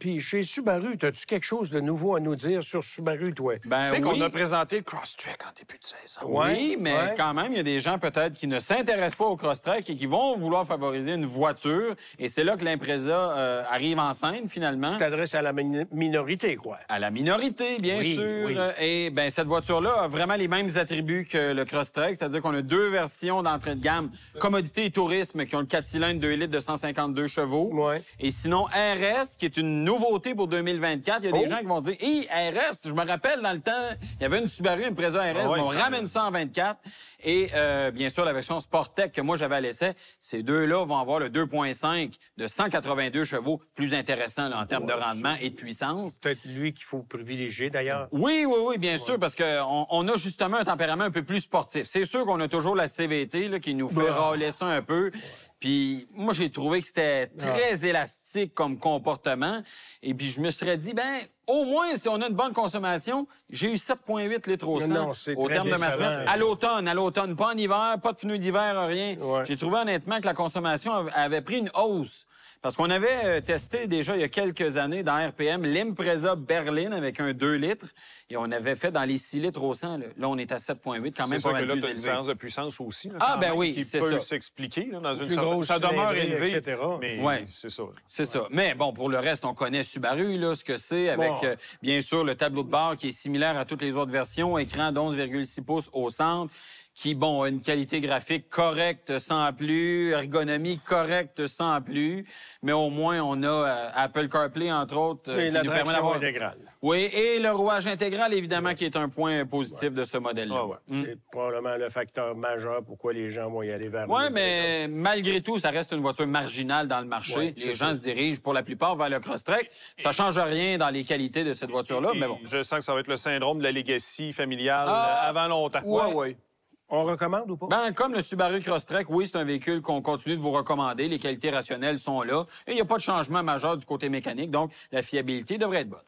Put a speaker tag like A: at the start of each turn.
A: Puis chez Subaru, as-tu quelque chose de nouveau à nous dire sur Subaru, toi? Ben tu sais qu'on a présenté le Crosstrek en début de saison. Oui, mais quand même, il y a des gens peut-être qui ne s'intéressent pas au Crosstrek et qui vont vouloir favoriser une voiture. Et c'est là que l'impresa euh, arrive en scène, finalement. Tu t'adresses à la minorité, quoi. À la minorité, bien sûr. Et ben cette voiture-là a vraiment les mêmes attributs que le Crosstrek, c'est-à-dire qu'on a deux versions d'entrée de gamme, commodité et tourisme, qui ont le 4 cylindres 2 litres de 152 chevaux. Ouais. Et sinon, RS, qui est une nouveauté pour 2024. Il y a des oh. gens qui vont dire Hé, RS, je me rappelle dans le temps, il y avait une Subaru, une Impreza RS, ah on ramène ça en 24. Et euh, bien sûr, la version Sportec que moi j'avais à l'essai, ces deux-là vont avoir le 2.5 de 182 chevaux, plus intéressant en termes de rendement et de puissance. Peut-être lui qu'il faut privilégier d'ailleurs. Oui, oui, oui, bien sûr, parce qu'on a justement un tempérament un peu plus sportif. C'est sûr qu'on a toujours la CVT là, qui nous fait bah. râler ça un peu. Puis moi, j'ai trouvé que c'était ah. très élastique comme comportement. Et puis je me serais dit, ben au moins, si on a une bonne consommation, j'ai eu 7,8 litres au 100 au terme de ma semaine. À l'automne, à l'automne, pas en hiver, pas de pneus d'hiver, rien. J'ai trouvé honnêtement que la consommation avait pris une hausse. Parce qu'on avait euh, testé déjà il y a quelques années dans RPM l'Impreza Berlin avec un 2 litres et on avait fait dans les 6 litres au 100. Là, on est à 7,8, quand même C'est que là, tu as de puissance aussi. ah, ben oui, c'est ça. Qui peut s'expliquer dans une Ça demeure élevé, etc. Mais c'est ça. C'est ça. Mais bon, pour le reste, on connaît Subaru, là, ce que c'est avec euh, bien sûr, le tableau de bord qui est similaire à toutes les autres versions, écran d'11,6 pouces au centre qui, bon, a une qualité graphique correcte sans plus, ergonomie correcte sans plus, mais au moins on a euh, Apple CarPlay, entre autres, euh, qui nous permet d'avoir... intégrale. Oui, et le rouage intégral, évidemment, qui est un point positif de ce modèle-là. Ah ouais. Mm. C'est probablement le facteur majeur pourquoi les gens vont y aller vers Oui, mais malgré tout, ça reste une voiture marginale dans le marché. les gens se dirigent pour la plupart vers le Crosstrek. Ça change rien dans les qualités de cette voiture-là, mais bon. Je sens que ça va être le syndrome de la legacy familiale ah! euh, avant longtemps. Oui, oui. On recommande ou pas? Ben, comme le Subaru Crosstrek, oui, c'est un véhicule qu'on continue de vous recommander. Les qualités rationnelles sont là. Et il n'y a pas de changement majeur du côté mécanique, donc la fiabilité devrait être bonne.